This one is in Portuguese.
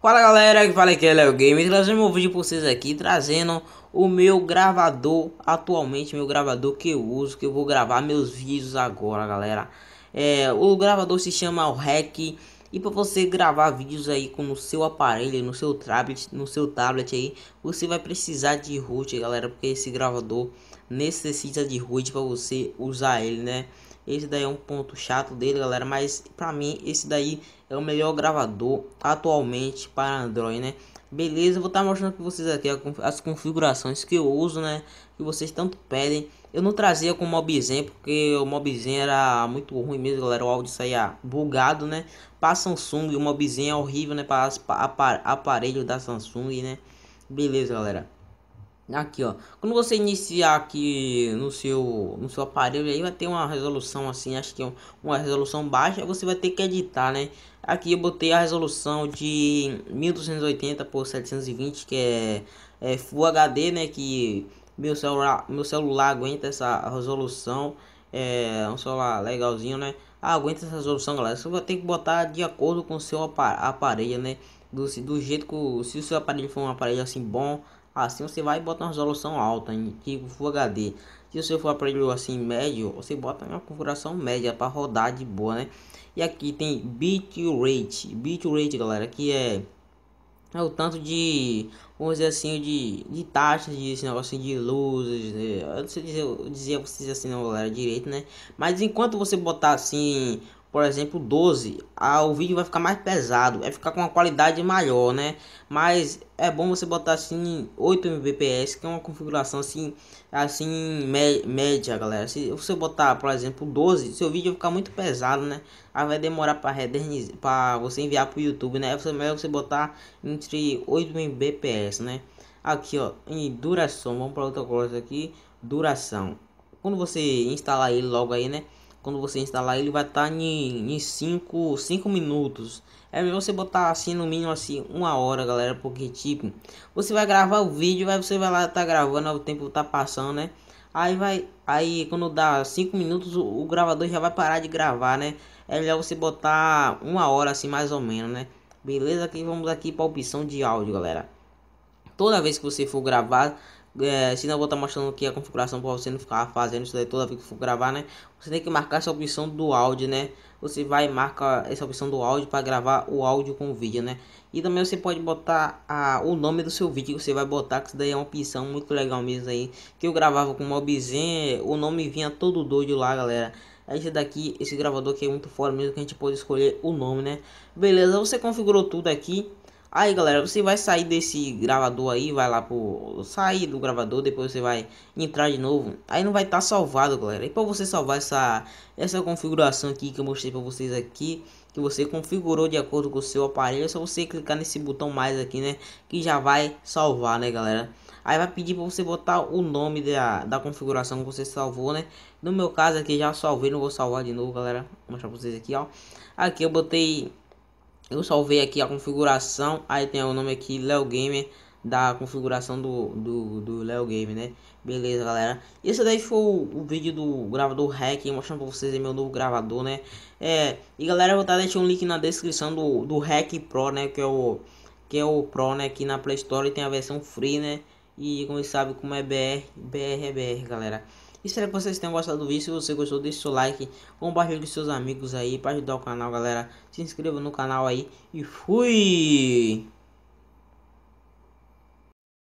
Fala galera, fala aqui é Léo Game, trazendo um vídeo para vocês aqui, trazendo o meu gravador, atualmente meu gravador que eu uso, que eu vou gravar meus vídeos agora galera é, O gravador se chama o REC e para você gravar vídeos aí com o seu aparelho, no seu tablet, no seu tablet aí Você vai precisar de root galera, porque esse gravador necessita de root para você usar ele né esse daí é um ponto chato dele, galera. Mas pra mim, esse daí é o melhor gravador atualmente para Android, né? Beleza, vou estar tá mostrando para vocês aqui as configurações que eu uso, né? Que vocês tanto pedem. Eu não trazia com o Mobizen porque o Mobizen era muito ruim mesmo, galera. O áudio saía bugado, né? Para Samsung, o Mobizen é horrível, né? Para aparelho da Samsung, né? Beleza, galera aqui ó quando você iniciar aqui no seu no seu aparelho aí vai ter uma resolução assim acho que é uma resolução baixa você vai ter que editar né aqui eu botei a resolução de 1280 por 720 que é, é Full HD né que meu celular meu celular aguenta essa resolução é um celular legalzinho né ah, aguenta essa resolução galera você vai ter que botar de acordo com o seu aparelho né do, do jeito que o, se o seu aparelho for um aparelho assim bom Assim você vai botar uma resolução alta em tipo Full HD. Se você for aparelho assim médio, você bota uma configuração média para rodar de boa, né? E aqui tem bitrate, bitrate, galera, que é é o tanto de, vamos dizer assim, de, de taxas desse negócio assim, de luzes, eu não sei dizer, dizer vocês assim, não, galera, direito, né? Mas enquanto você botar assim, por exemplo, 12, ah, o vídeo vai ficar mais pesado, vai ficar com uma qualidade maior, né? Mas é bom você botar assim 8 Mbps, que é uma configuração assim, assim média, galera. Se você botar, por exemplo, 12, seu vídeo vai ficar muito pesado, né? Aí vai demorar para redernizar, para você enviar para o YouTube, né? É melhor você botar entre 8 Mbps, né? Aqui, ó, em duração, vamos para outra coisa aqui, duração. Quando você instalar ele logo aí, né? quando você instalar ele vai estar tá em 5 5 minutos é melhor você botar assim no mínimo assim uma hora galera porque tipo você vai gravar o vídeo aí você vai lá tá gravando o tempo tá passando né aí vai aí quando dá 5 minutos o, o, gravador já vai parar de gravar né é melhor você botar uma hora assim mais ou menos né beleza aqui vamos aqui para a opção de áudio galera toda vez que você for gravar é, se não vou estar tá mostrando aqui a configuração para você não ficar fazendo isso daí toda vez que for gravar, né? Você tem que marcar essa opção do áudio, né? Você vai e marca essa opção do áudio para gravar o áudio com o vídeo, né? E também você pode botar a, o nome do seu vídeo que você vai botar, que isso daí é uma opção muito legal mesmo aí. Que eu gravava com o Mobzen, o nome vinha todo doido lá, galera. Esse daqui, esse gravador aqui é muito fora mesmo, que a gente pode escolher o nome, né? Beleza, você configurou tudo aqui. Aí galera, você vai sair desse gravador aí, vai lá pro. sair do gravador, depois você vai entrar de novo. Aí não vai estar tá salvado, galera. E para você salvar essa, essa configuração aqui que eu mostrei para vocês aqui, que você configurou de acordo com o seu aparelho, é só você clicar nesse botão mais aqui, né? Que já vai salvar, né, galera? Aí vai pedir para você botar o nome da, da configuração que você salvou, né? No meu caso aqui já salvei, não vou salvar de novo, galera. Vou mostrar para vocês aqui, ó. Aqui eu botei eu salvei aqui a configuração, aí tem o nome aqui, Leo Gamer, da configuração do, do, do Leo Gamer, né? Beleza, galera. Esse daí foi o, o vídeo do gravador REC, mostrando pra vocês meu novo gravador, né? É, e galera, eu vou estar tá deixando um link na descrição do, do Hack Pro, né? Que é o que é o Pro, né? Aqui na Play Store tem a versão free, né? E como você sabe, como é BR, BR é BR, galera. Espero que vocês tenham gostado do vídeo Se você gostou, deixe seu like, compartilhe com seus amigos aí para ajudar o canal, galera. Se inscreva no canal aí e fui!